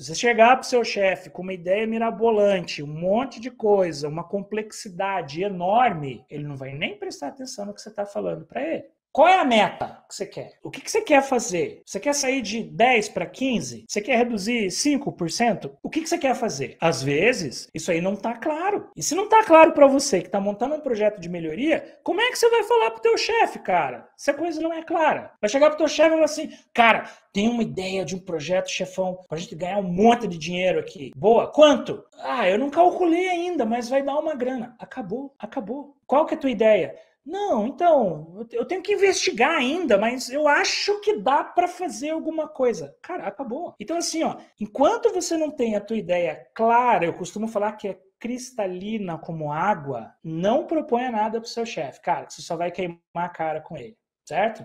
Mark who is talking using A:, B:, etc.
A: Se você chegar para o seu chefe com uma ideia mirabolante, um monte de coisa, uma complexidade enorme, ele não vai nem prestar atenção no que você está falando para ele. Qual é a meta que você quer? O que, que você quer fazer? Você quer sair de 10 para 15? Você quer reduzir 5%? O que, que você quer fazer? Às vezes, isso aí não está claro. E se não está claro para você que está montando um projeto de melhoria, como é que você vai falar para o teu chefe, cara? Se a coisa não é clara. Vai chegar para o teu chefe e falar assim, cara, tem uma ideia de um projeto, chefão, para a gente ganhar um monte de dinheiro aqui. Boa, quanto? Ah, eu não calculei ainda, mas vai dar uma grana. Acabou, acabou. Qual que é a tua ideia? Não, então, eu tenho que investigar ainda, mas eu acho que dá para fazer alguma coisa. Cara, acabou. Então, assim, ó, enquanto você não tem a tua ideia clara, eu costumo falar que é cristalina como água, não proponha nada pro seu chefe. Cara, você só vai queimar a cara com ele, certo?